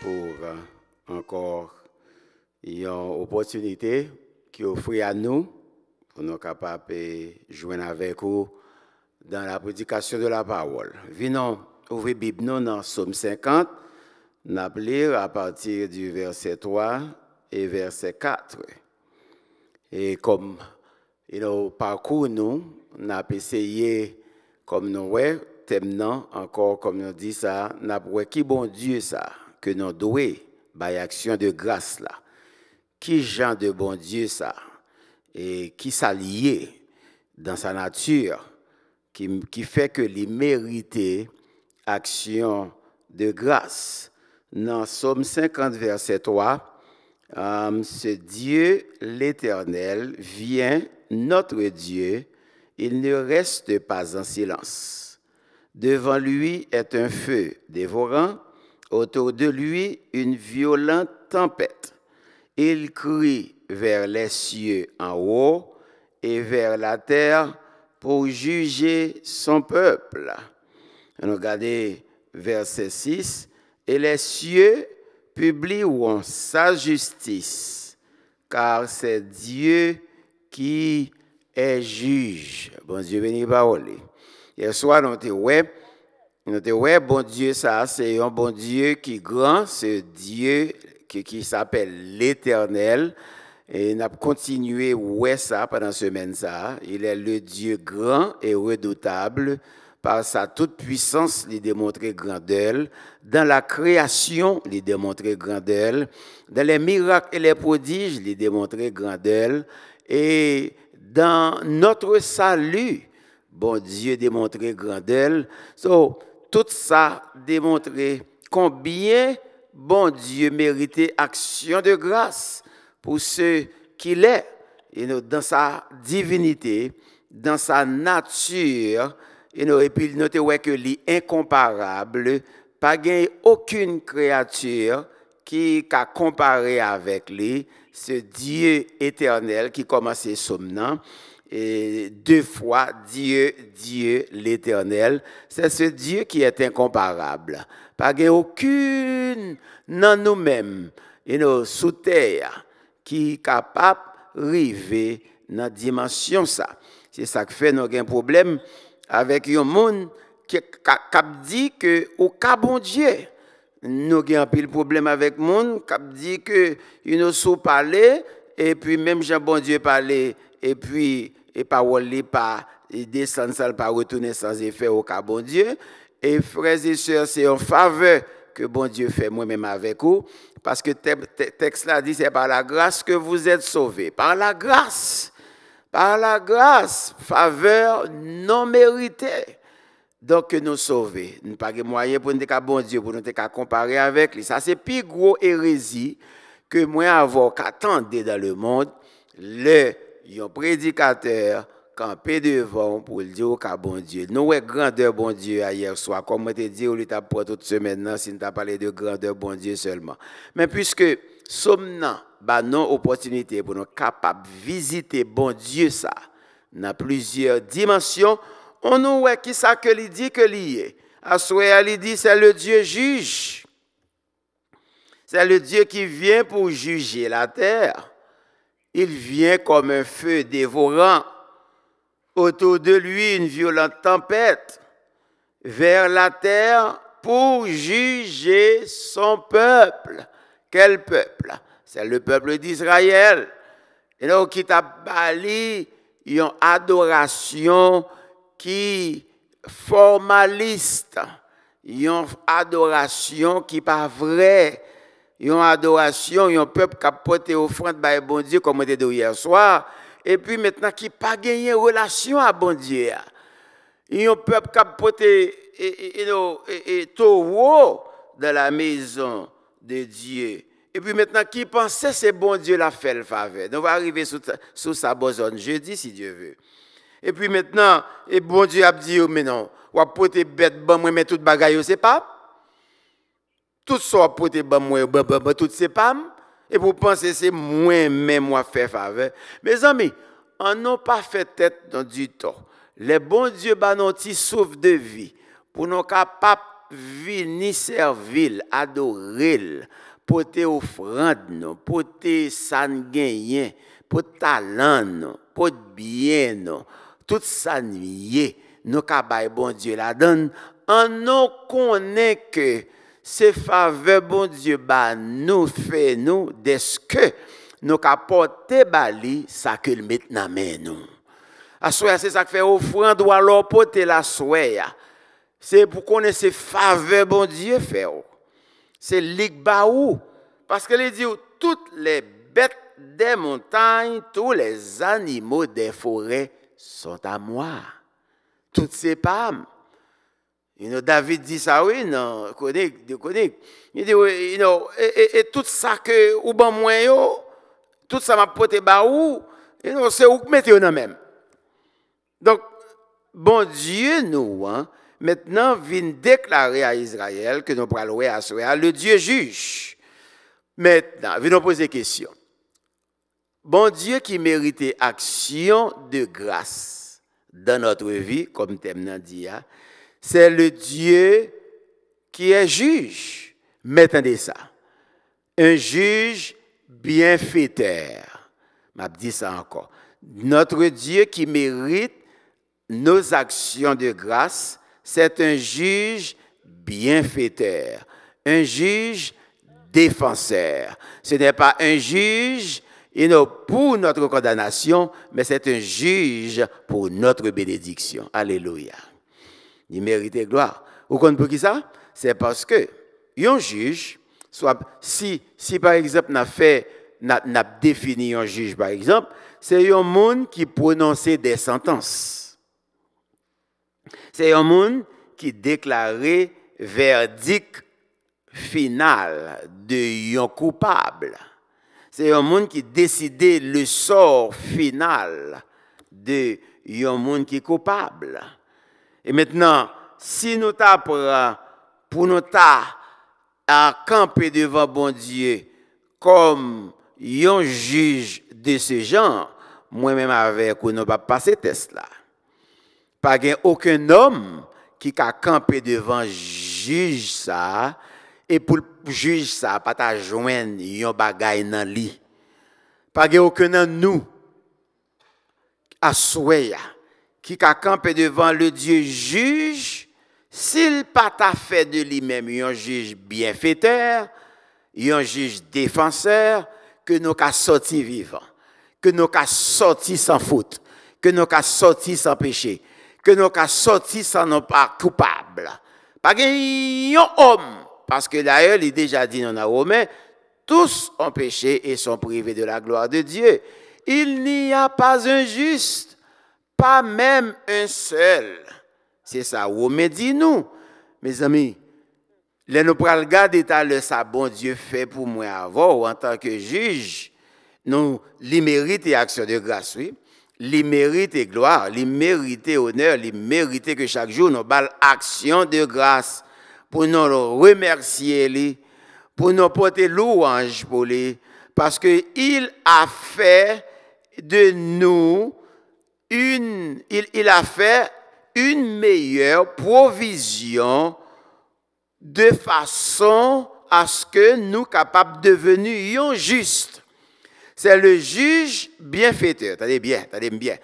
pour euh, encore encore ankor opportunité qui ki à nous pour nous capables de jouer avec vous dans la prédication de la parole. Venons ouvrir Bible dans le 50, nap à partir du verset 3 et verset 4. et comme nous parkou parcours nous pas essayé comme nous ouais nan, encore comme on dit ça n'a pas qui bon Dieu ça que nous doué par action de grâce là. Qui genre de bon Dieu ça et qui lié dans sa nature qui, fait que les mérités, action de grâce. Dans Somme 50 verset 3, euh, ce Dieu l'Éternel vient, notre Dieu, il ne reste pas en silence. Devant lui est un feu dévorant, Autour de lui, une violente tempête. Il crie vers les cieux en haut et vers la terre pour juger son peuple. Regardez verset 6. Et les cieux publient sa justice, car c'est Dieu qui est juge. Bon Dieu venez parole. Hier soir, on a dit, « ouais, bon Dieu, ça, c'est un bon Dieu qui grand, ce Dieu qui, s'appelle l'Éternel. Et il a continué, ouais, ça, pendant la semaine, ça. Il est le Dieu grand et redoutable. Par sa toute puissance, il démontrait grandeur. Dans la création, il démontrait grandeur. Dans les miracles et les prodiges, il démontrait grandeur. Et dans notre salut, bon Dieu démontrait grandeur. So, tout ça démontrait combien bon Dieu méritait action de grâce pour ce qu'il est dans sa divinité, dans sa nature, et puis notez ouais que l'incomparable, pas gagné aucune créature qui a comparé avec lui ce Dieu éternel qui commençait somnant et deux fois Dieu, Dieu l'Éternel. C'est ce Dieu qui est incomparable. Pas qu'il aucune dans nous-mêmes et nos sous qui est capable rêver dans la dimension ça. C'est ça qui fait nous un problème avec un monde qui dit que au cas bon Dieu, nous avons problème avec le monde qui dit que nous sous parler et puis même Jean bon Dieu parler et puis et parole li pas descendre sans pas retourner sans effet au cas bon Dieu et frères et sœurs c'est en faveur que bon Dieu fait moi-même avec vous parce que texte là dit c'est par la grâce que vous êtes sauvés par la grâce par la grâce faveur non méritée donc nous sauver nous pas de moyen pour nous bon Dieu pour nous comparer avec lui ça c'est plus gros hérésie que moi avoir qu'attendre dans le monde le yon prédicateur campé devant pour le dire au cas bon Dieu. Nous, ouais, grandeur bon Dieu hier soir. Comme je te dis, on t'a pour toute semaine, non, si on t'a parlé de grandeur bon Dieu seulement. Mais puisque sommes-nous, bah, non, opportunité pour nous capables de visiter bon Dieu ça, dans plusieurs dimensions, on nous, ouais, qui ça que lui dit que lui est. À dit, c'est le Dieu juge. C'est le Dieu qui vient pour juger la terre. Il vient comme un feu dévorant. Autour de lui, une violente tempête. Vers la terre pour juger son peuple. Quel peuple? C'est le peuple d'Israël. Et donc, qui à bali une adoration qui formaliste, une adoration qui pas vraie, yon adoration, yon peuple qui a porté offrande par bon Dieu, comme on était hier soir, et puis maintenant qui n'a pas gagné relation à bon Dieu. Yon peuple qui a porté et, et, et, dans la maison de Dieu. Et puis maintenant, qui pensait c'est bon Dieu l'a fait le faveur. Donc, on va arriver sous, sous sa bonne jeudi, si Dieu veut. Et puis maintenant, et bon Dieu a dit, oh, mais non, on va porter bête, bon, mais tout bagaille, c'est pas. Tout sa wapote ba mwen, ba ba ba, tout se pam. E pou panse se mwen men mwen fe fave. Me zami, an nou pa fe tet nan di to. Le bon die banon ti souf de vi. Pou nou ka pap vi ni servil, adoril. Pote ofrand nou, pote san genyen. Pote talan nou, pote bien nou. Tout sa nye, nou ka baye bon die la dan. An nou konen ke... Ces faveur bon Dieu, bah, nous nous de ce que nous nous pote bali sa que le met nan men nou. Aswaya c'est ça que fe ofrand la C'est pour connaître bon Dieu, fait. Oh. C'est parce que les les oh, toutes les di les montagnes, tous les animaux des forêts sont à moi. Toutes ces pâmes. You know, David dit ça, oui, non, connais, connais. Il dit, oui, you know, et, et, tout ça que ou bon moi, tout ça m'a porté bas où. you know, c'est où que mettez dans même. Donc, bon Dieu, nous, hein, maintenant, vient déclarer à Israël que nous prenons à Israël, hein, le Dieu juge. Maintenant, nous poser question. Bon Dieu qui méritait action de grâce dans notre vie, comme Temna dit, hein, c'est le Dieu qui est juge. Mais attendez ça. Un juge bienfaiteur. M'a dit ça encore. Notre Dieu qui mérite nos actions de grâce, c'est un juge bienfaiteur, un juge défenseur. Ce n'est pas un juge pour notre condamnation, mais c'est un juge pour notre bénédiction. Alléluia il mérite gloire. Vous comprenez pour qui ça C'est parce que un juge, soit, si, si par exemple, n'a fait, défini un juge, par exemple, c'est un monde qui prononçait des sentences. C'est un monde qui déclarait verdict final de un coupable. C'est un monde qui décidait le sort final de un monde qui est coupable. Et maintenant, si nou ta pou bon nou ta a kampe devan bondye kom yon juj de se jan, mwen menm avè kou nou pa pase test la. Pagè okè nan nou, ki ka kampe devan juj sa, e pou juj sa pata jwen yon bagay nan li. Pagè okè nan nou, a souè ya. qui a campé devant le Dieu juge, s'il pas t'a fait de lui-même un juge bienfaiteur, un juge défenseur, que nous qu'a sorti vivant, que nous qu'a sorti sans faute, que nous qu'a sorti sans péché, que nous qu'a sorti sans non pas coupable. Pas un homme, parce que d'ailleurs, il est déjà dit dans la Romain, tous ont péché et sont privés de la gloire de Dieu. Il n'y a pas un juste pas même un seul. C'est ça, Mais dit nous. Mes amis, les nous pral le sabon bon Dieu fait pour moi avant en tant que juge. Nous, les mérite et action de grâce, oui. Les mérite et gloire, les mérite et honneur, les mérite que chaque jour nous balle action de grâce pour nous remercier, pour nous porter louange pour lui, parce Il a fait de nous il, a fait une meilleure provision de façon à ce que nous capables de devenir justes. C'est le juge bienfaiteur. Attendez bien, attendez bien.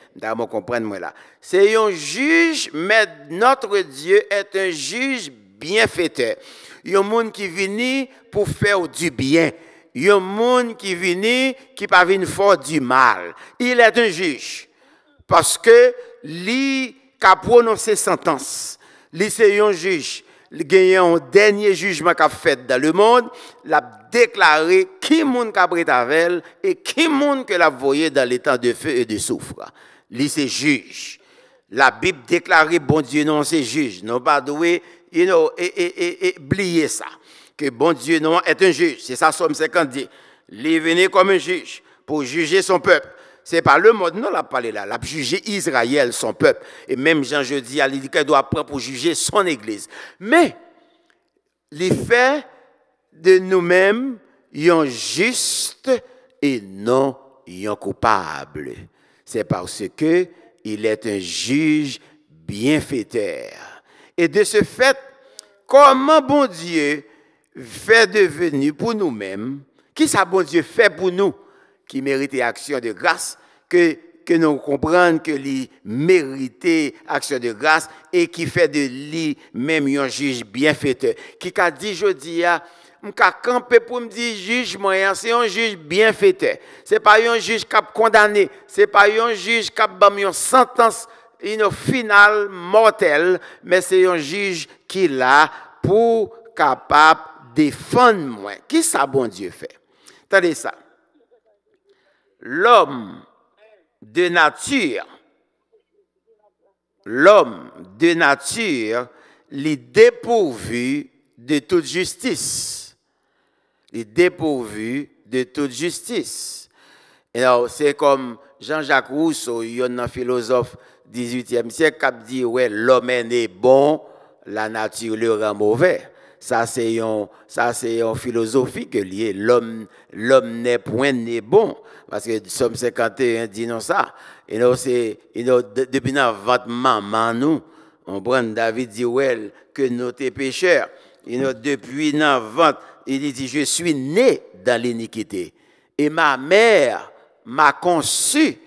moi là. C'est un juge, mais notre Dieu est un juge bienfaiteur. Il y a monde qui vient pour faire du bien. Il y a monde qui vient qui faire du mal. Il est un juge parce que lui qui a prononcé sentence, lui c'est un juge, il a un dernier jugement qu'a fait dans le monde, il a déclaré qui monde pris ta avec et qui monde que l'a e voyé dans l'état de feu et de souffre. Lui c'est juge. La Bible déclarait bon Dieu non c'est juge, non pas doué, et, et, oublier ça. Que bon Dieu non est un juge, c'est ça Somme 50 dit. Il est venu comme un juge pour juger son peuple. C'est pas le mode, non, l'a parlé là. L'a jugé Israël, son peuple. Et même Jean jeudi, à dit qu'elle doit prendre pour juger son église. Mais, les faits de nous-mêmes, ont juste et non ont coupable. C'est parce que il est un juge bienfaiteur. Et de ce fait, comment bon Dieu fait devenir pour nous-mêmes, qui ça bon Dieu fait pour nous? qui méritait action de grâce, que, que nous comprenons que lui méritait action de grâce et qui fait de lui même un juge bienfaiteur. Qui a dit, je dis, peux ah, camper pour me dire moyen, hein, c'est un juge bienfaiteur c'est pas un juge qui a condamné c'est pas un juge qui a mis une sentence une finale mortelle mais c'est un juge qui l'a pour capable défendre moi qui ça bon Dieu fait attendez ça l'homme de nature, l'homme de nature, les dépourvu de toute justice. les dépourvu de toute justice. Et c'est comme Jean-Jacques Rousseau, y un philosophe 18e siècle, qui a dit, ouais, l'homme est bon, la nature le rend mauvais ça c'est yon, c'est une philosophie que point l'homme l'homme parce point né bon, que somme 51 dit non ça et non c'est depuis maman on prend David dit que que nous t'es pécheur et non il dit, je suis né dans l'iniquité, et ma mère m'a conçu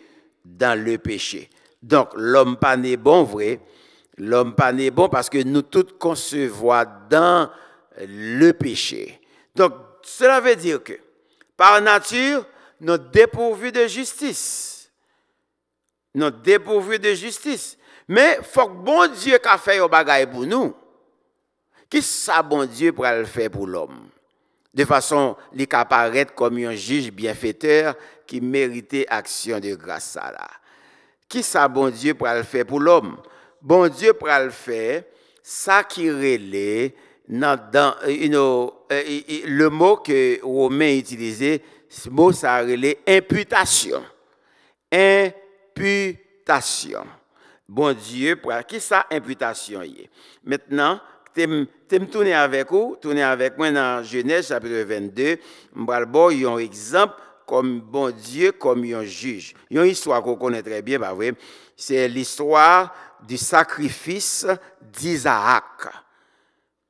dans le péché. Donc l'homme pas né bon vrai, L'homme pas n'est bon parce que nous tous concevons dans le péché. Donc, cela veut dire que, par nature, nous dépourvus de justice. Nous dépourvus de justice. Mais il faut que bon Dieu qu'a fait au choses pour nous. Qui ça bon Dieu pour le faire pour l'homme? De façon, il apparaisse comme un juge bienfaiteur qui méritait action de grâce à la. Qui ça bon Dieu pour le faire pour l'homme? bon Dieu le faire ça qui relève dans, euh, euh, le mot que Romain utilisait, ce mot ça relève imputation. Imputation. Bon Dieu, pour qui ça imputation y est. Maintenant, tu me tourner avec vous, tourner avec moi dans Genèse chapitre 22, y a un exemple comme bon Dieu, comme un juge. Il y a une histoire qu'on connaît très bien, bah oui. c'est l'histoire du sacrifice d'Isaac.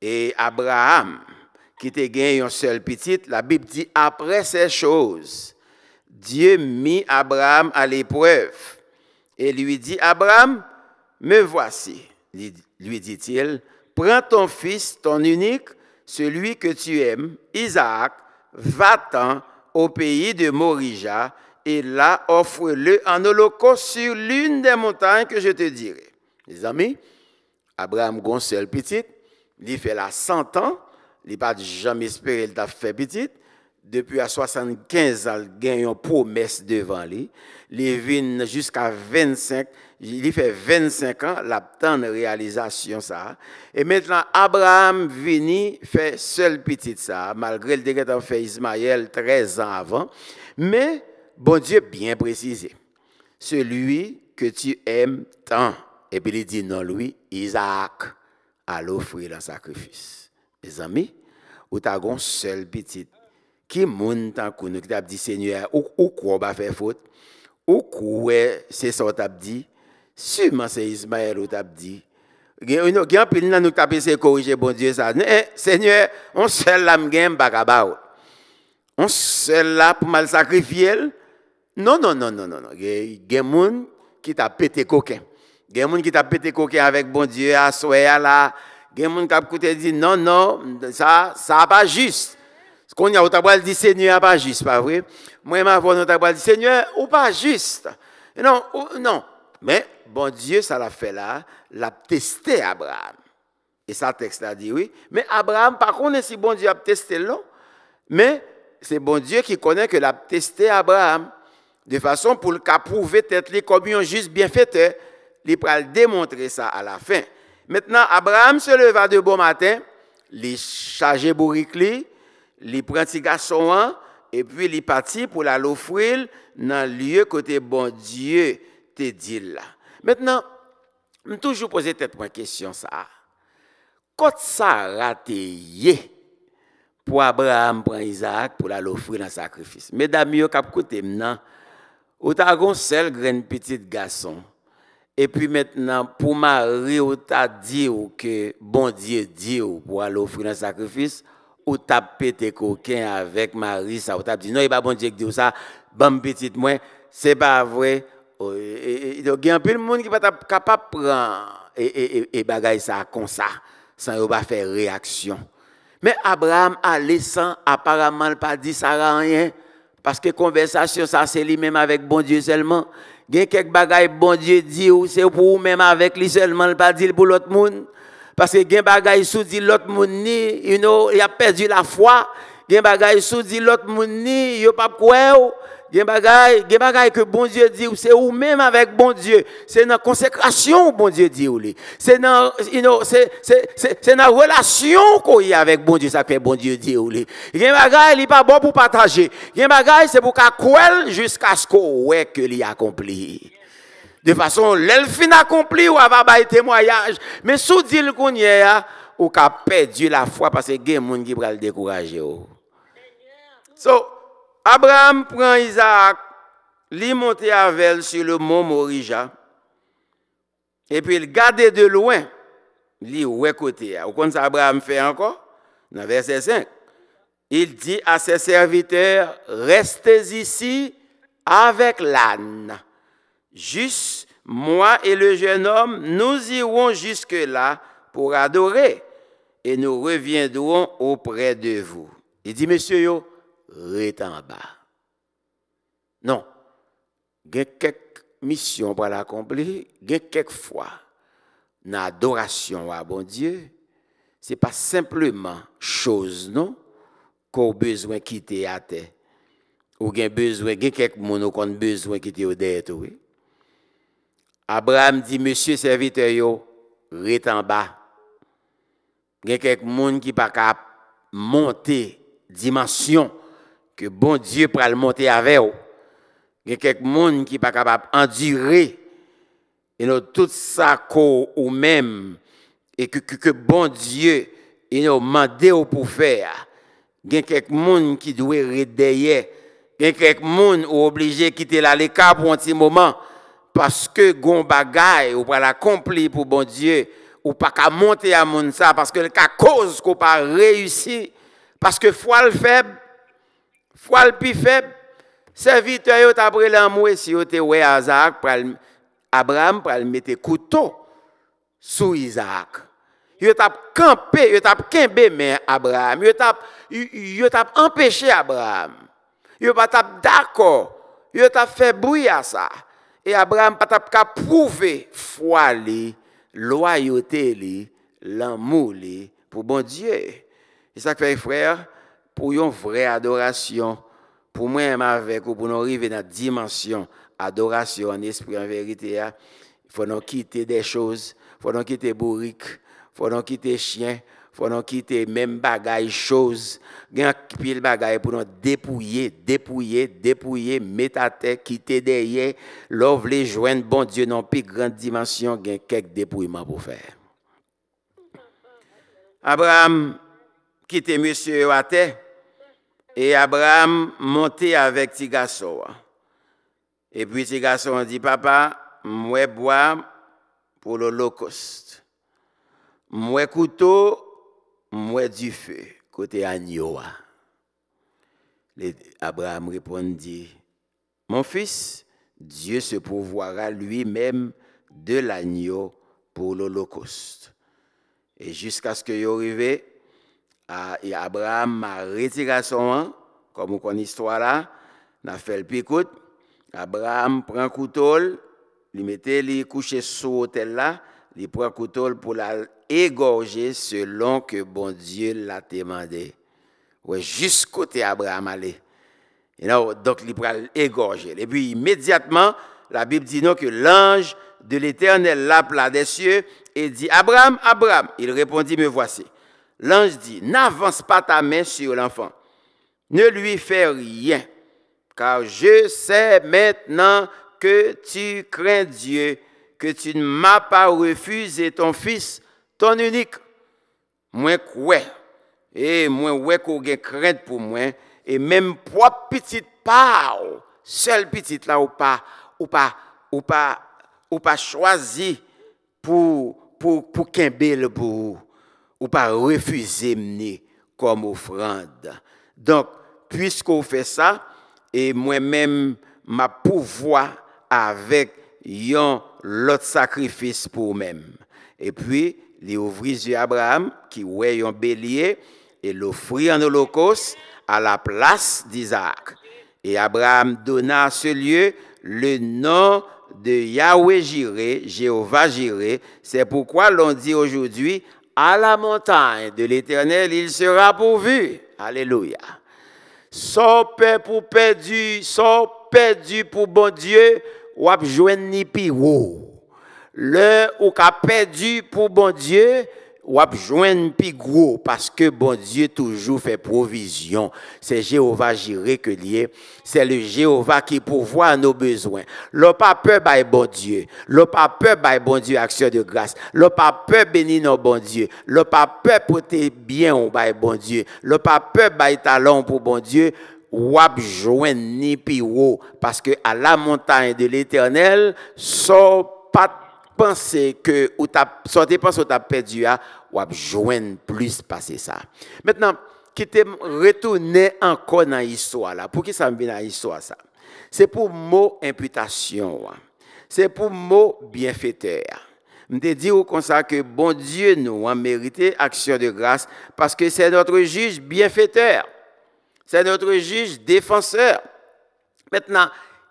Et Abraham, qui était gagné un seul petit, la Bible dit, après ces choses, Dieu mit Abraham à l'épreuve et lui dit, Abraham, me voici, lui dit-il, prends ton fils, ton unique, celui que tu aimes, Isaac, va-t'en au pays de Morija et là offre-le en holocauste sur l'une des montagnes que je te dirai. Les amis, Abraham seul petit, il fait 100 ans, il pas jamais espéré qu'il fait petit. Depuis à 75 ans, il a une promesse devant lui. Il vient jusqu'à 25, il fait 25 ans, de réalisation ça. Et maintenant, Abraham vini fait seul petit ça, malgré le décret fait Ismaël 13 ans avant. Mais, bon Dieu, bien précisé, celui que tu aimes tant et puis il dit non, lui, Isaac, à l'offrir le sacrifice. Mes amis, ou t'as un seul petit qui monte en nous, qui t'a dit Seigneur, ou, ou quoi va faire faute, ou quoi c'est ça t'a dit, sûrement c'est Ismaël ou t'a dit. Gen yon pil nan nous tape se corrigé bon Dieu ça eh, eh, Seigneur, on seul la mgen pas On seul la pour mal sacrifier, Non, Non, non, non, non, non. a moun qui ta pété coquin. Il y a qui t'a pété coquin avec bon Dieu, à soya là. Il y a des gens qui dit non, non, ça, ça n'est pas juste. Ce qu'on y a, dit Seigneur, pas juste, pas vrai? Moi, ma voix, on dit Seigneur, ou pas juste. Non, non. Mais bon Dieu, ça l'a fait là, l'a testé Abraham. Et ça, texte là dit oui. Mais Abraham, par contre, si bon Dieu a testé là, mais c'est bon Dieu qui connaît que l'a testé Abraham de façon pour le prouver être comme un juste bienfaiteur. li pral demontre sa a la fin. Mètnen, Abraham se levade bon maten, li chaje bourikli, li pranti gason an, e pwi li pati pou la lofril nan lye kote bon die te dil la. Mètnen, mwen toujou pose tèt mwen kèsyon sa. Kote sa rateye pou Abraham pran Isaac pou la lofril nan sakrifis. Mè dami yo kap kote mnen, ou ta agon sel gren piti gason. Et puis maintenant, pour Marie, ou t'a dit que bon Dieu dit pour aller offrir un sacrifice, ou t'a pété coquin avec Marie, ça, ou t'a dit non, il n'y a pas bon Dieu qui dit ça, bon petit moi, c'est pas vrai. Oh, il y a un peu de monde qui n'est pas capable de prendre et, et, et ça comme ça, sans faire réaction. Mais Abraham allait sans, apparemment, pas dit ça rien, parce que conversation, ça, c'est lui-même avec bon Dieu seulement gen quelques bagailles bon Dieu dit ou c'est pour vous même avec lui seulement le pas dire pour l'autre monde parce que gen bagailles sous dit l'autre monde ni you know il a perdu la foi gen bagailles sous dit l'autre monde ni a pas croire y a des choses que bon Dieu dit c'est ou même avec bon Dieu, c'est dans consécration bon Dieu dit ou C'est dans you c'est c'est relation qu'on y avec bon Dieu ça fait bon Dieu dit ou li. Gen bagay pas bon pour partager. Gen bagay c'est pour qu'à jusqu'à ce qu'on que li accompli. De façon l'elle fin accompli ou va bailler témoignage, mais sous dit le qu'on ou qu'a perdu la foi parce que gen monde qui va le décourager. So, Abraham prend Isaac, lui monte avec sur le mont Morija, et puis il garde de loin, lui est côté. Vous comprenez Abraham fait encore? Dans verset 5. Il dit à ses serviteurs, restez ici avec l'âne. Juste moi et le jeune homme, nous irons jusque-là pour adorer et nous reviendrons auprès de vous. Il dit, monsieur, yo, en bas Non, gen kek pour l'accomplir l'akompli, gen kek fwa nan adorasyon bon Dieu, se pas simplement Chose non, besoin quitter kite terre. ou gen besoin, gen kek moun ou kon bezwen kite ou ou. Oui? Abraham dit Monsie servite yo, y bas. Gen kek moun ki pa ka monte dimension ke bon Diyo pral monte aveyo, gen kek moun ki pa kapap andyri, eno tout sa ko ou menm, e ke bon Diyo eno mande ou pou fèr, gen kek moun ki dwe rideye, gen kek moun ou oblije ki te la leka pou an ti mouman, paske gon bagay ou pral akompli pou bon Diyo, ou pa ka monte amoun sa, paske ka koz kou pa reyusi, paske fwal feb, Fwal pi feb, servitwa yo tapre lanmwe si yo te we azak pral Abraham pral mette kouton sou izak. Yo tap kempe, yo tap kempe men Abraham. Yo tap empeshe Abraham. Yo patap dako. Yo tap febouya sa. E Abraham patap ka prouve fwal li, loyote li, lanmwe li pou bon Diyo. Yosak fwey frer, pou yon vre adorasyon pou mwen m avek ou pou nou rive nan dimansyon adorasyon en espri en verite ya foun nou kite de chouz foun nou kite bourik foun nou kite chien foun nou kite men bagay chouz gen kipil bagay pou nou depouye depouye, depouye, metate kite de ye lò vle jwen bon die non pi grand dimansyon gen kek depouyman pou fè Abraham kite mwese wate Et Abraham montait avec Tigasso. Hein. Et puis Tigasso dit, papa, moi bois pour l'Holocauste. Moi couteau, moi du feu, côté agneau. Hein. Abraham répondit, mon fils, Dieu se pourvoira lui-même de l'agneau pour l'Holocauste. Et jusqu'à ce que y arrive, et Abraham a retiré son hein. comme on connaît l'histoire là, n'a fait le picot. Abraham prend couteau, il mettait les coucher sous l'hôtel là, il prend couteau pour l'égorger selon que bon Dieu l'a demandé. Ouais, jusqu'au côté Abraham allait. Et donc, il prend l'égorger. Et puis, immédiatement, la Bible dit non que l'ange de l'Éternel l'appela des cieux et dit Abraham, Abraham. Il répondit Me voici. L'ange dit, n'avance pas ta main sur l'enfant. Ne lui fais rien, car je sais maintenant que tu crains Dieu, que tu ne m'as pas refusé ton fils, ton unique. Moi, quoi? Et eh, moi, ouais, qu'on crainte pour moi. Et même pour petite part, seule petite là, ou pas, ou pas, ou pas, ou pas choisi pour, pour, pour qu'un bel ou pas refuser mener comme offrande. Donc, puisqu'on fait ça, et moi-même, ma pouvoir avec l'autre sacrifice pour même. Et puis, les ouvriers Abraham, qui ouais un bélier, et l'offrit en holocauste à la place d'Isaac. Et Abraham donna à ce lieu le nom de Yahweh jireh Jéhovah jireh C'est pourquoi l'on dit aujourd'hui à la montagne de l'Éternel, il sera pourvu. Alléluia. Sans paix pour perdu, sans perdu pour bon Dieu, ou ni Le ou qu'a perdu pour bon Dieu, ou parce que bon Dieu toujours fait provision. C'est Jéhovah qui que C'est le Jéhovah qui pourvoit nos besoins. Le pape by bon Dieu. Le pape bon Dieu action de grâce. Le pape bénit béni nos bon Dieu. Le pape peur bien au by bon Dieu. Le pape peur by talent pour bon Dieu wap joigne ni parce que à la montagne de l'Éternel son pas penser que ou t'as sorti pense hein, ou t'as perdu a ou a joindre plus passer ça. Maintenant, qui te retourner encore dans l'histoire là. Pour qui ça me vient dans l'histoire ça C'est pour mot imputation. Hein. C'est pour mot bienfaiteur. Je te dis ça que bon Dieu nous a hein, mérité action de grâce parce que c'est notre juge bienfaiteur. C'est notre juge défenseur. Maintenant,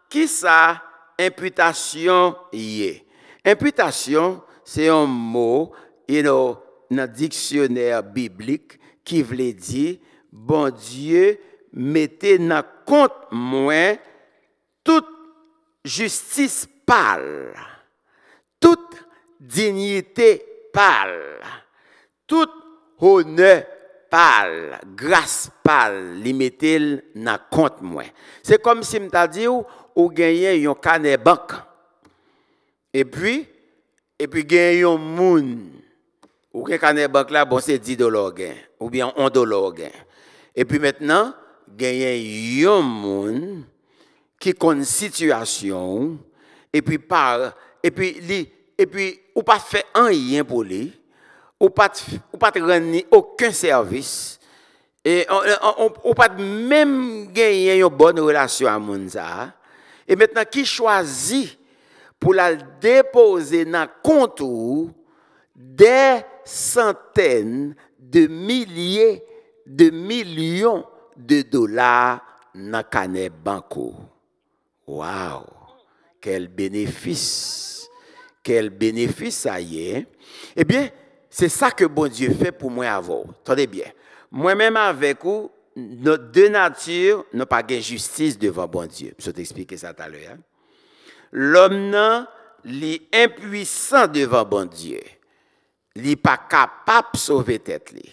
qui ça imputation y est Imputation, se yon mou, yon na diksyoner biblik ki vle di, bon Diyo mette na kont mwen tout justice pal, tout dignite pal, tout honne pal, grasse pal, li mette na kont mwen. Se kom si mta di ou, ou genyen yon kane bankan, Epi gen yon moun ou ken kan e bank la bose di do lo gen ou biyan on do lo gen. Epi mettenan gen yon moun ki kon situasyon epi par epi li epi ou pat fe an yon pou li ou pat renni ou pat renni ou pat renni ou pat menm gen yon yon bon relasyon amoun za epi mettenan ki chwazi pour la déposer dans le contour des centaines de milliers de millions de dollars dans le banco. Waouh Quel bénéfice! Quel bénéfice ça y est! Eh bien, c'est ça que bon Dieu fait pour moi avant. Attendez bien. Moi-même avec vous, notre deux natures n'ont pas de justice devant bon Dieu. Je vais t'expliquer ça tout à l'heure. Hein. L'om nan li impwisan devan bon Diyo. Li pa kapap sove tet li.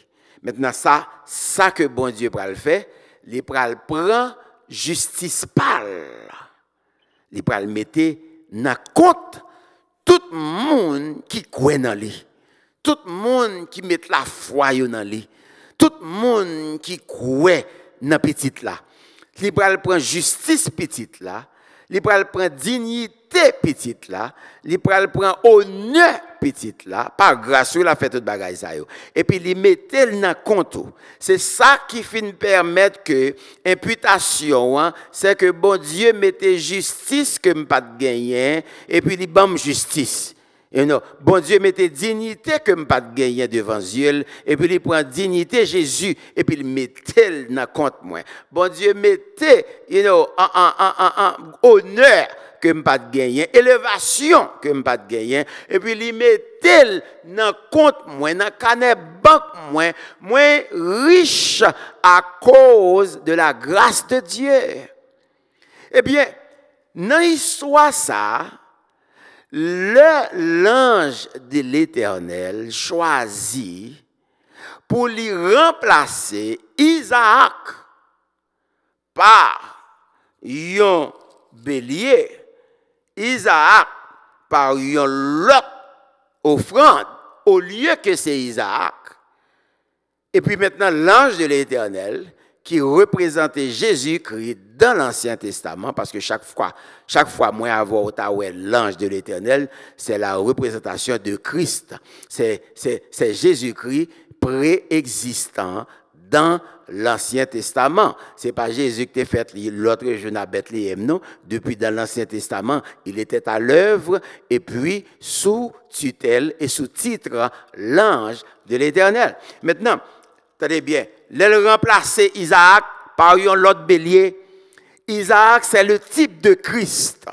Metna sa, sa ke bon Diyo pral fe, li pral pran justis pal. Li pral mette nan kont tout moun ki kwe nan li. Tout moun ki mette la fwayo nan li. Tout moun ki kwe nan petit la. Li pral pran justis petit la, li pral pran dignite pitit la, li pral pran one pitit la, pa grasou la fetout bagay sa yo, epi li metel nan konto. Se sa ki fin permet ke imputation, se ke bon die metel justice ke mpad genyen, epi li bam justice. You know, bon Dieu mettait dignité que pas de gagner devant Dieu, et puis il prend dignité Jésus, et puis il mettait dans compte moins. »« Bon Dieu mettait, you know, en, honneur que je pas de gagner, élévation que je pas de gagner, et puis il mettait dans compte moins. »« dans canet banque moi, moins riche à cause de la grâce de Dieu. Eh bien, dans l'histoire ça, l'ange de l'Éternel choisi pour lui remplacer Isaac par un bélier, Isaac par un offrande, au lieu que c'est Isaac. Et puis maintenant, l'ange de l'Éternel, qui représentait Jésus-Christ dans l'Ancien Testament, parce que chaque fois chaque fois moi avoir l'ange de l'éternel, c'est la représentation de Christ. C'est Jésus-Christ préexistant dans l'Ancien Testament. C'est pas Jésus qui t'est fait l'autre jeune à Bethléem, non. Depuis dans l'Ancien Testament, il était à l'œuvre et puis sous tutelle et sous titre l'ange de l'Éternel. Maintenant, tenez bien, l'aile remplacer Isaac par un autre bélier Isaac, c'est le type de Christ.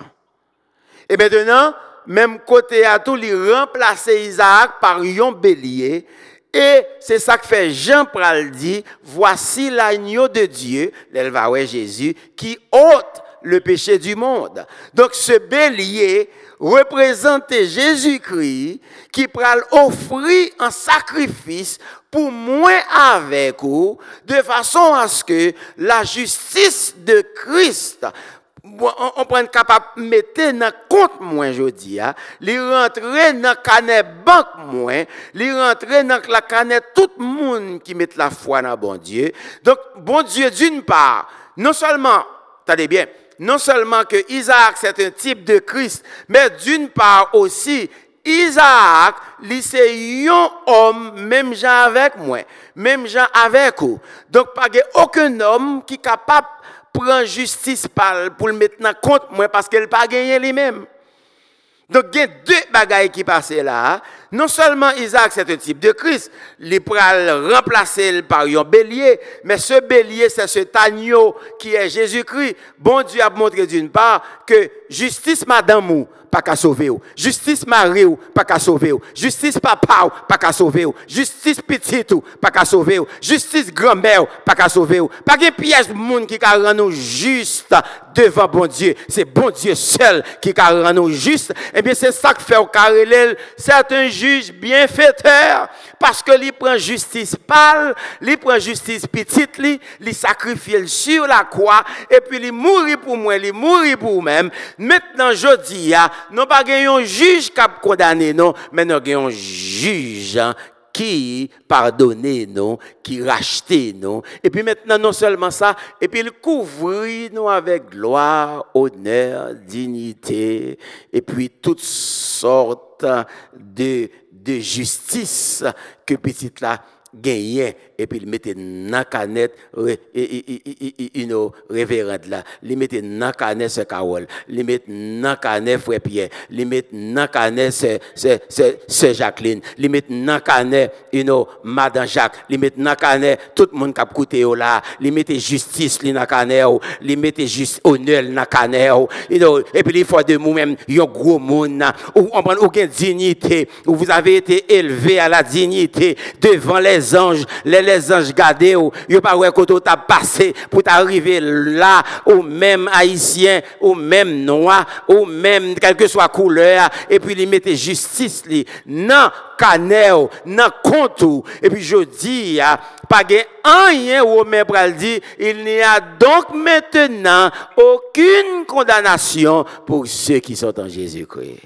Et maintenant, même côté à tout, il remplace Isaac par un bélier. Et c'est ça que fait Jean Pral dit, voici l'agneau de Dieu, l'Elvaoué Jésus, qui ôte le péché du monde. Donc ce bélier, représenter Jésus-Christ qui pral offrir un sacrifice pour moi avec vous, de façon à ce que la justice de Christ on prend capable de mettre dans compte moins hein? les rentrer dans la banque moins, les rentrer dans la canette tout le monde qui met la foi dans bon Dieu. Donc, bon Dieu, d'une part, non seulement, attendez bien, non seulement que Isaac, c'est un type de Christ, mais d'une part aussi, Isaac, c'est un homme, même gens avec moi, même gens avec vous. Donc, pas aucun homme qui est capable de prendre justice pour le mettre compte moi parce qu'il n'a pas gagné lui-même. Donc, il y a deux bagailles qui passent là. Non seulement Isaac, c'est un type de Christ, il le remplacer par un bélier, mais ce bélier, c'est ce agneau qui est Jésus-Christ. Bon Dieu a montré d'une part que justice madame ou, pas qu'à sauver Justice mari, ou, pas qu'à sauver Justice papa ou, pas qu'à sauver Justice petit ou, pas qu'à sauver Justice grand-mère ou, pas qu'à sauver Pas une pièce monde qui rend nous juste devant bon Dieu. C'est bon Dieu seul qui rend nous juste. Et eh bien, c'est ça que fait au carré certains juge bienfaiteur, parce que lui prend justice pâle, lui prend justice petite, lui, lui sacrifie sur la croix, et puis lui mourit pour moi, lui mourit pour moi-même. Maintenant, je dis, ah, non pas un juge qui a condamné, non, mais nous avons un juge hein, qui pardonnait nous, qui rachetait nous. Et puis maintenant, non seulement ça, et puis il couvrit nous avec gloire, honneur, dignité, et puis toutes sortes de, de justice que petit là, gagnait et puis il mettait dans canette une révérende là il mettait dans canette ce Carole il mettait dans canette Pierre il mettait dans canette Jacqueline il mettait dans canette une madame Jacques il mettait dans canette tout le monde qui a coûté là il mettait justice dans canette il mettait juste honneur dans canette et puis il faut de nous-mêmes un gros monde où on prend aucune dignité où vous avez été élevé à la dignité devant les les anges, les, les anges gardés, il pas t'a passé pour t'arriver là au même haïtien, au même noir, au même quelle que soit couleur et puis il mettait justice li nan canel, nan contour et puis je dis ah, pas rien pral dit il n'y a donc maintenant aucune condamnation pour ceux qui sont en Jésus-Christ.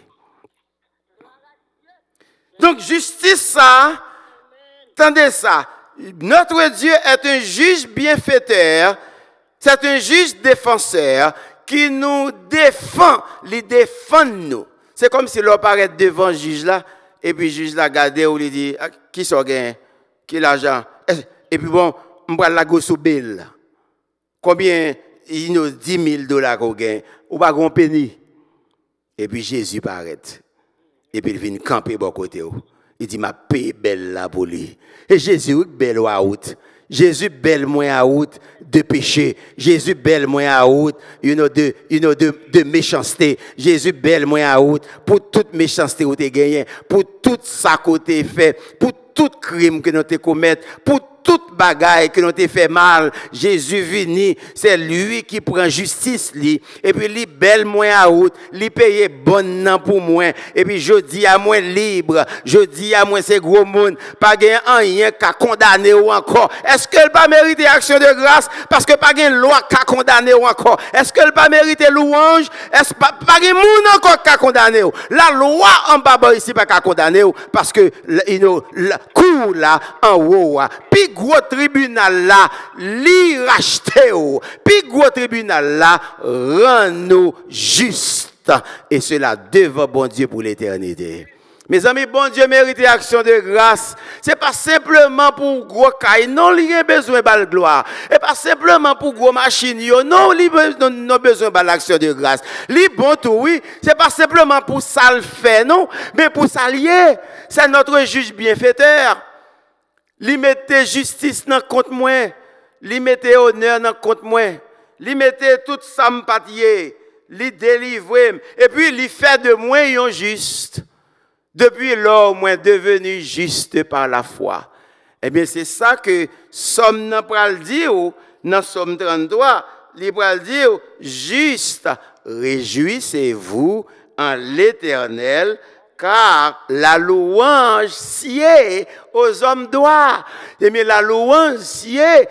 Donc justice ça Attendez ça. Notre Dieu est un juge bienfaiteur. C'est un juge défenseur qui nous défend. Il défend nous. C'est comme si l'on paraît devant le juge là. Et puis le juge là regarde ou lui dit, ah, qui sont Qui l'argent? Eh, et puis bon, on prend la gosse Combien il nous 10 000 dollars qu'on gagne? Ou pas grand Et puis Jésus paraît. Et puis il vient camper bon côté. Il dit, ma paix belle là pour lui. Et Jésus, belle à out. Jésus, belle moins à out de péché. Jésus, belle moins à out you know, de, de, méchanceté. Jésus, belle moins à out pour toute méchanceté que tu gagné, pour tout sa côté fait, pour tout crime que nous te commettre, pour toute bagaille qui nous a fait mal, Jésus vini, c'est lui qui prend justice, Et puis, il belle moi à route, li paye bon nan pour moi. Et puis, je dis à moi libre, je dis à moi c'est gros monde, pas un rien qu'à condamner ou encore. Est-ce qu'elle pas mérité action de grâce? Parce que pas gain loi qu'à condamner ou encore. Est-ce qu'elle pas mérité louange? Est-ce pas, pas monde encore qu'à condamner ou? La loi en ne ici pas qu'à condamner ou? Parce que, il nous la là, en haut, hein gros tribunal là, li racheté ou, gros tribunal là, rend-nous juste. Et cela devant bon Dieu pour l'éternité. Mes amis, bon Dieu mérite action de grâce. C'est pas simplement pour gros non, il a besoin de gloire. Et pas simplement pour gros machine, non, il a besoin de l'action de grâce. Li bon tout, oui. C'est pas simplement pour ça fait, non, mais pour s'allier. C'est notre juge bienfaiteur. Li justice dans compte moi, li honneur dans compte moi, li toute tout ça li et puis li fait de moi un juste. Depuis lors, moi devenu juste par la foi. Eh bien, c'est ça que somme n'a pas dire dans somme 33, dire juste réjouissez-vous en l'Éternel car la louange sied aux hommes droits. mais eh la louange sied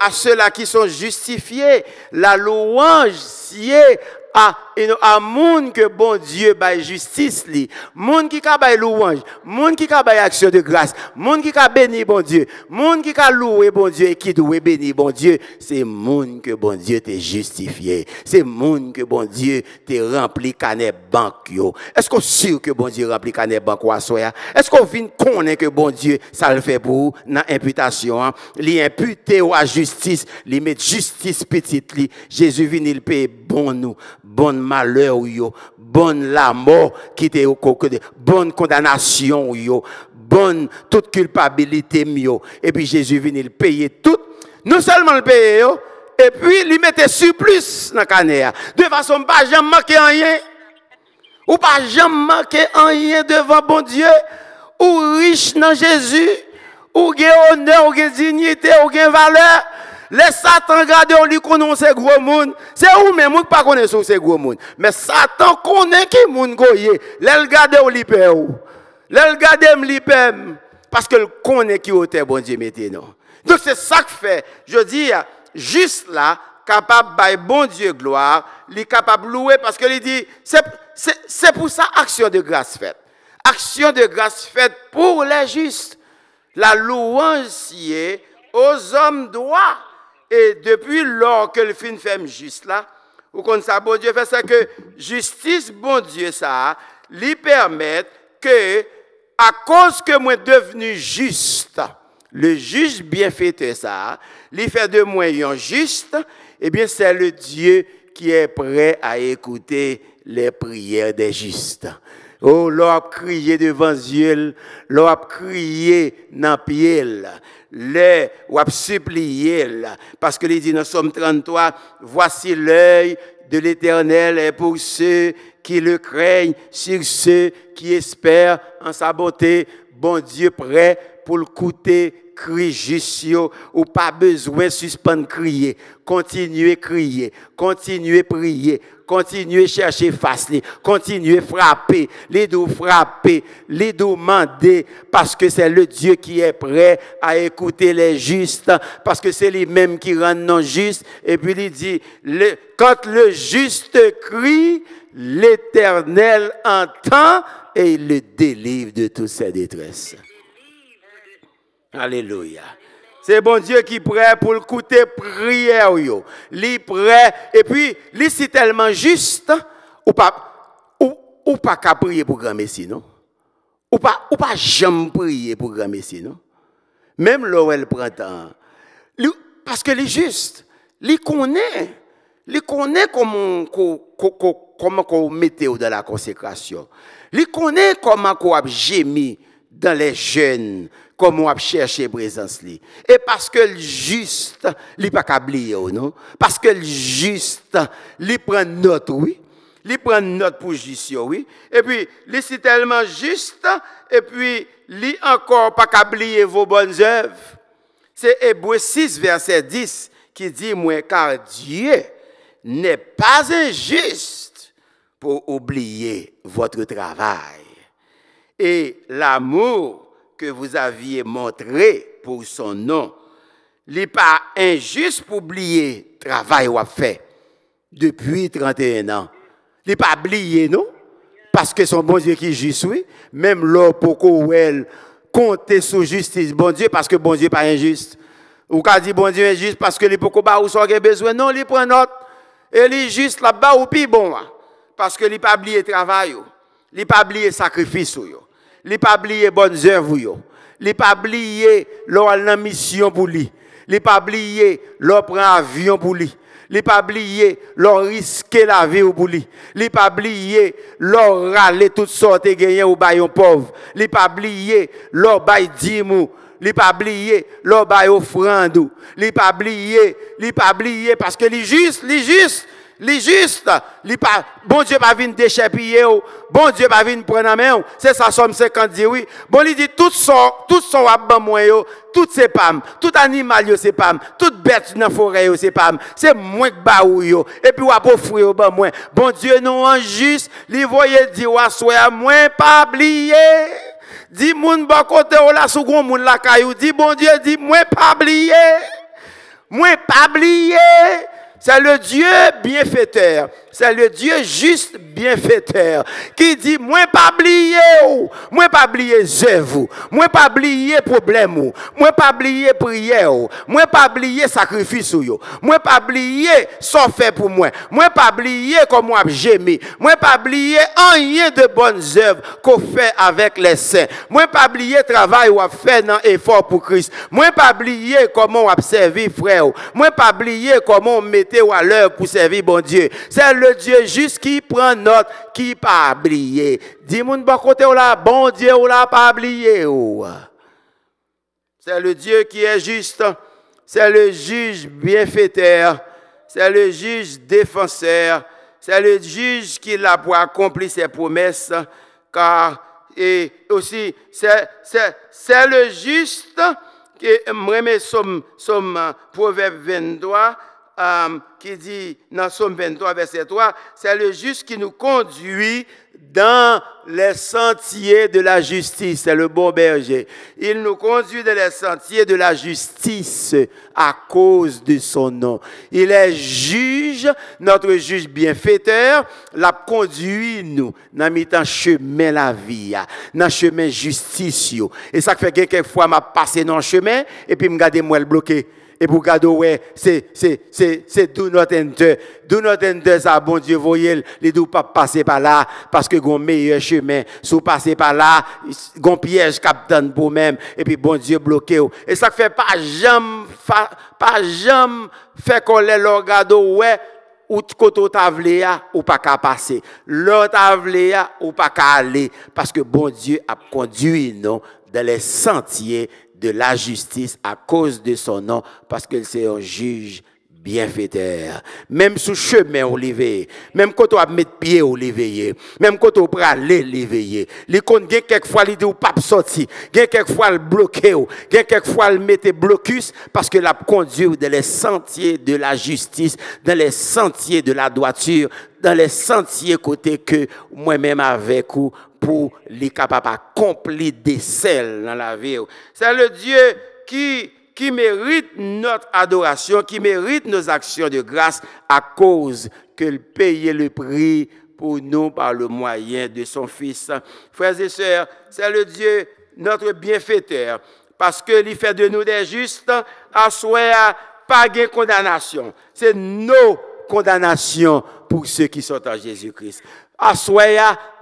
à ceux-là qui sont justifiés. La louange sied à et à monde que bon Dieu baille justice li, monde qui ka bail louange, monde qui ka action de grâce, monde qui ka béni bon Dieu, monde qui ka louer bon Dieu et qui doit béni bon Dieu, c'est monde que bon Dieu t'est justifié, c'est monde que bon Dieu t'est rempli canet banque Est-ce qu'on sûr que bon Dieu rempli canet banque Est-ce qu'on vient connaître que bon Dieu ça le fait pour dans imputation, hein, li imputé ou à justice, li met justice petite li, Jésus vient il paye bon nous, bon malheur bonne la mort qui était bonne condamnation bonne toute culpabilité et puis Jésus vient il payer tout non seulement le payer et puis lui mettait surplus dans canne. de façon pas jamais manquer rien ou pas jamais manquer rien devant bon Dieu ou riche dans Jésus ou gain honneur ou gain dignité ou gain valeur les Satan gardent, on lui connaît ces gros monde. C'est où même monde pas connaît sur ces gros monde. Mais Satan connaît qui monde goyé. Les garde on lui perd. Les garde lui perd parce qu'ils connaît qui était bon Dieu non. Donc c'est ça que fait. Je dis juste là capable de bon Dieu gloire, il capable de louer parce que il dit c'est pour ça action de grâce faite. Action de grâce faite pour les justes. La louange est aux hommes droits. Et depuis lors que le film fait juste là, ou comme ça, bon Dieu fait ça que justice, bon Dieu, ça, lui permet que, à cause que moi devenu juste, le juge fait ça, lui fait de moi un juste, eh bien, c'est le Dieu qui est prêt à écouter les prières des justes. Oh, l'on a crié devant Dieu, l'on a crié dans pied, l'on a supplié, parce que les dit dans 33, voici l'œil de l'Éternel est pour ceux qui le craignent, sur ceux qui espèrent en sa beauté, bon Dieu prêt pour le coûter, cri juste, ou pas besoin de suspendre crier. continuer crier, continuer prier, continuer chercher face, continuer frapper, les deux frapper, les deux demander, parce que c'est le Dieu qui est prêt à écouter les justes, parce que c'est lui-même qui rend non juste. Et puis il dit, le, quand le juste crie, l'Éternel entend et il le délivre de toute sa détresse. Alléluia. C'est bon Dieu qui prêt pour écouter prière. Yo. Li prêt. Et puis, lui c'est tellement juste, hein, ou pas, ou, pas qu'à prier pour grand Messie, non? Ou pas, ou pas jamais prier pour grand Messie, non? Même l'OL prend temps. Parce que les juste, les connaît. Les connaît comment, comment, comment, dans la consécration. Les connaît comment, a gémir dans les jeunes, comme on a cherché présence. Et parce que le juste, il pas oublier, non? Parce que le juste, il prend note, oui. Il prend note pour oui. Et puis, il est tellement juste, et puis, il encore pas oublier vos bonnes œuvres. C'est Hébreu 6, verset 10, qui dit, moi, car Dieu n'est pas injuste pour oublier votre travail et l'amour que vous aviez montré pour son nom. n'est pas injuste pour oublier le travail ou a fait depuis 31 ans. n'est pas oublié, non? Parce que son bon Dieu qui juste, oui. Même là, pourquoi elle compte sur justice, bon Dieu, parce que bon Dieu pas injuste. Ou il dit bon Dieu est injuste parce que les pourquoi pas ou a besoin. Non, il prend autre Et il juste là-bas ou pis bon. Hein? Parce que il pas oublié le travail. Li pa bliye sakrifis ou yo. Li pa bliye bon zèv ou yo. Li pa bliye lò al nan misyon pou li. Li pa bliye lò pren avyon pou li. Li pa bliye riske la vie ou pou li. Li pa bliye lò rale tout sorte genyen ou bayon pov. Li pa bliye lò bay dimou. Li pa bliye lò bay Li pa bliye, li pa bliye, li jist, li les justes, li pa bon Dieu va venir yo, bon Dieu va venir prendre en main, c'est ça, somme 50 dit oui. Bon, il dit, tout son, tout son abban moi, tout ses tout animal c'est pam, toute bête dans la forêt c'est pam, c'est moins que baou yo, et puis wap offre yo moi. Bon Dieu nous en juste, li voyez dit, wa moins pas oublier. Di moun bon côté ou la second moun la caillou, dit bon Dieu, dit moins pas oublier. Moins pas oublier. C'est le Dieu bienfaiteur c'est le Dieu juste bienfaiteur qui dit moins pas oublier moins pas oublier vous, moins pas oublier problème, moins pas oublier prière, moins pas oublier sacrifice ou moins pas oublier son fait pour moi, moins pas oublier comment j'ai mis, moins pas oublier rien de bonnes œuvres qu'on fait avec les saints, moins pas oublier travail ou fait dans effort pour Christ, moins pas oublier comment on servi frère, moins pas oublier comment on mettait à l'heure pour servir bon Dieu. C'est le Dieu juste qui prend note, qui pas oublié. Dis-moi, bon côté, là, bon Dieu, ou là, pas oublié, C'est le Dieu qui est juste. C'est le juge bienfaiteur. C'est le juge défenseur. C'est le juge qui l'a pour accomplir ses promesses. Car, et aussi, c'est le juste qui, moi, somme, somme, proverbe 23, euh, qui dit dans Somme 23, verset 3, c'est le juste qui nous conduit dans les sentiers de la justice. C'est le bon berger. Il nous conduit dans les sentiers de la justice à cause de son nom. Il est juge, notre juge bienfaiteur, l'a conduit nous dans le chemin la vie, dans le chemin justice. Et ça fait que quelquefois, m'a passé dans le chemin et puis me garder moi le bloqué et pour garder, ouais, c'est, c'est, c'est, c'est do not enter. Do not enter, ça, bon Dieu, voyez, les doux pas passer par là, parce que gon meilleur chemin. sous passer par là, gon piège cap donne pour même, et puis bon Dieu bloqué Et ça fait pas jamais, pas jamais fait qu'on les gado ouais, ou koto ta ou pas qu'à passer. L'autre ta ou pas qu'à aller. Parce que bon Dieu a conduit, non, dans les sentiers de la justice à cause de son nom, parce qu'elle s'est un juge bienfaiteur. Même sous chemin on même quand on mettre pied ou l'éveillé même quand on prend les l'éveiller. Les compte quelques quelquefois l'idée ou pas sorti, quelques quelquefois le bloquer ou, quelques quelquefois le mettre blocus parce que l'a conduit dans les sentiers de la justice, dans les sentiers de la droiture, dans les sentiers côté que moi-même avec vous pour les capables accomplir des selles dans la vie. C'est le Dieu qui qui mérite notre adoration, qui mérite nos actions de grâce à cause qu'il payait le prix pour nous par le moyen de son Fils. Frères et sœurs, c'est le Dieu, notre bienfaiteur, parce qu'il fait de nous des justes, à soi, pas de condamnation. C'est nos condamnations pour ceux qui sont en Jésus-Christ. À soi,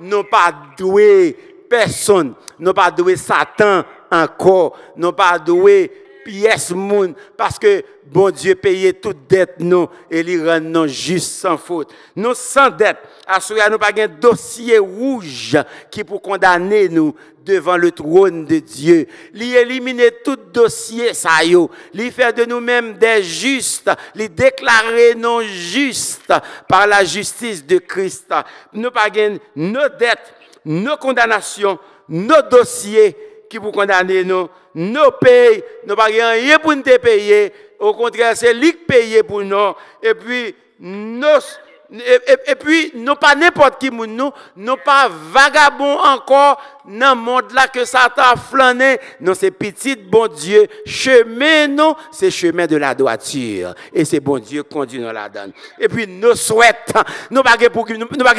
non pas doué personne, non pas doué Satan encore, non pas doué pièce moun, parce que bon Dieu paye toute dette nous et il rend nous juste sans faute. Nous sans dette, assurez nous pas un dossier rouge qui pour condamner nous devant le trône de Dieu. Il éliminer tout dossier ça yo, faire de nous-mêmes des justes, il déclarer non justes par la justice de Christ. Nous pas nos dettes, nos condamnations, nos dossiers qui vous condamner nous. Nos pays, nous payons rien pour nous payer. Au contraire, c'est lui qui paye pour nous. Et puis, nos et, et, et puis, non pas n'importe qui moun nous, non pas vagabond encore dans le monde là que Satan flâné. Non, c'est petit bon Dieu. Chemin, non, c'est chemin de la droiture. Et c'est bon Dieu conduit dans la donne. Et puis, nous souhaitons, nous pas de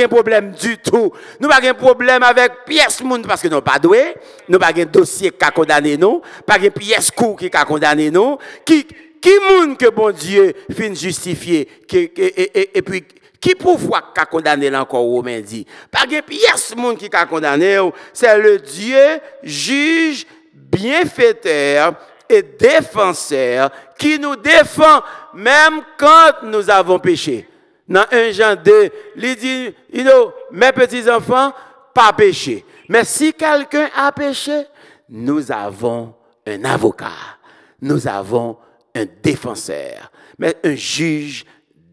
problème du tout. Nous pas de problème avec pièce monde parce que nous pas doué. Nous pas de dossier qui a condamné nous. Pas de pièce coup qui a condamné nous. Qui, qui monde que bon Dieu fin justifier. et puis, qui pouvoir qu'a condamné encore Romain dit Pas de pièce monde qui qu'a condamné, c'est le Dieu juge bienfaiteur et défenseur qui nous défend même quand nous avons péché. Dans 1 Jean 2, il dit, il mes petits enfants, pas péché. Mais si quelqu'un a péché, nous avons un avocat, nous avons un défenseur, mais un juge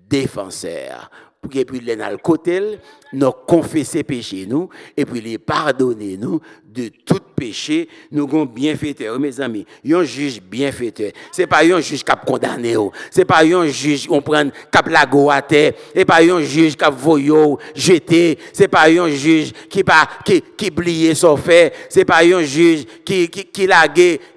défenseur. pou genpil lè nan lkotèl, nous confesser péché nous et puis les pardonner nous de tout péché nous avons bien fêter. mes amis un juge bien Ce c'est pas un juge qui a condamné oh. c'est pas un juge on prend cap lago à terre pas un juge qui a oh, jeter. jeté c'est pas un juge qui pas qui qui oublié son fait c'est pas un juge qui qui qui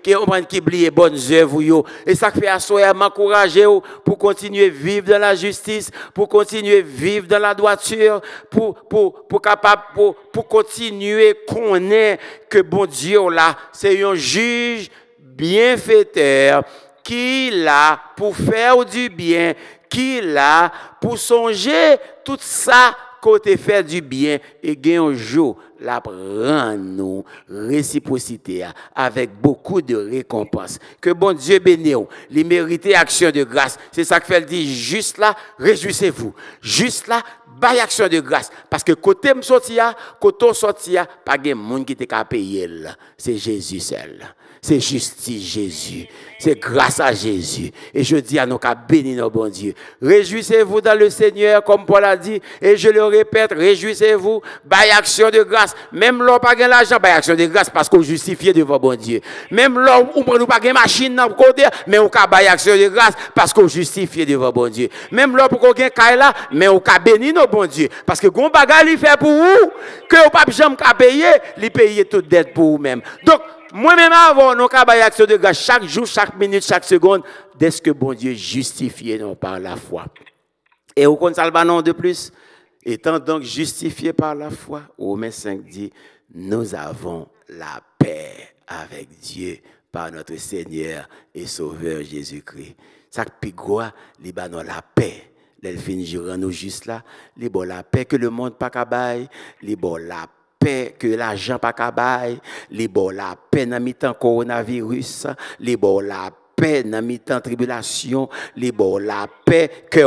qui on qui oublié bonnes œuvres et ça fait à m'encourager oh, pour continuer vivre dans la justice pour continuer vivre dans la droiture pour pour, pour, capable, pour, pour continuer qu'on est que bon Dieu là, c'est un juge bienfaiteur qui là pour faire du bien, qui là pour songer tout ça côté faire du bien et gagner un jour la nous réciprocité avec beaucoup de récompenses. Que bon Dieu bénisse, les mérités actions de grâce. C'est ça que fait dit juste là, réjouissez-vous. Juste là, bail action de grâce parce que côté me sortir, côté sortir, pas gain monde qui C'est Jésus seul. C'est justice Jésus. C'est grâce à Jésus. Et je dis à nos cas, bénis nos bon Dieu. Réjouissez-vous dans le Seigneur, comme Paul a dit. Et je le répète, réjouissez-vous. par action de grâce. Même l'on pas gagné l'argent, by action de grâce, parce qu'on justifie devant bon Dieu. Même l'on n'a pas gagné machine dans le côté, mais on a by action de grâce, parce qu'on justifie devant bon Dieu. Même l'on pour gagne là, mais on a béni nos bon Dieu. Parce que qu'on bagage, il fait pour vous, que vous pas jamais payer, il paye toute dette pour vous-même. Donc, moi-même avant, nous avons action de grâce chaque jour, chaque minute, chaque seconde, dès que bon Dieu justifie nous par la foi. Et au compte Salbanon de plus, étant donc justifié par la foi, Romains 5 dit, nous avons la paix avec Dieu par notre Seigneur et Sauveur Jésus-Christ. Ça qui les la paix. L'elfine jurant nous juste là, les la paix que le monde pas cabaye, les la la que l'argent pas cabaye, les bon la paix en mi coronavirus, les bon la paix en mi tribulation, les bon la paix que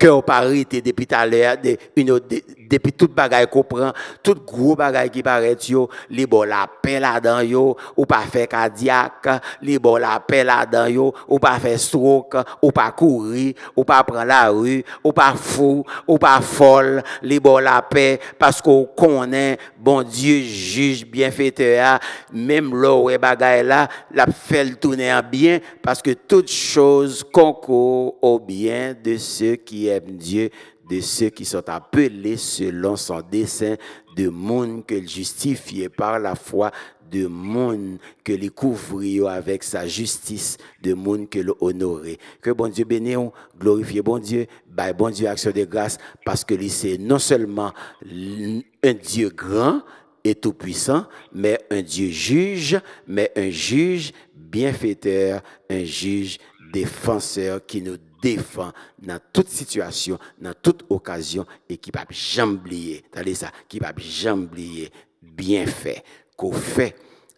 kè ou pa rite depi talè, depi tout bagay kou pran, tout kou bagay ki paret yo, li bon la pen la dan yo, ou pa fe kadiak, li bon la pen la dan yo, ou pa fe strok, ou pa kouri, ou pa pran la ru, ou pa fou, ou pa fol, li bon la pen, paskou konen, bon diye juj, bien fe te a, mem lo ou e bagay la, la fe l'tounen bien, paskou tout chouz konkou ou bien de se ki Dieu, de ceux qui sont appelés selon son dessein, de monde que justifie par la foi, de monde que les couvrir avec sa justice, de monde que l'honorer. Que bon Dieu bénisse, glorifie bon Dieu, bye bon Dieu action de grâce, parce que c'est non seulement un Dieu grand, et tout-puissant, mais un Dieu juge, mais un juge bienfaiteur, un juge défenseur qui nous défend dans toute situation, dans toute occasion, et qui va jamblier, oublier, ça, qui va jamblier, bien fait, qu'au fait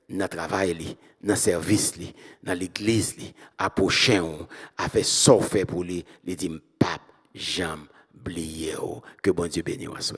dans le travail, dans le service, dans l'église, à prochain, à faire ça fait pour lui, il dit, pape, jamblier, oh, que bon Dieu bénisse.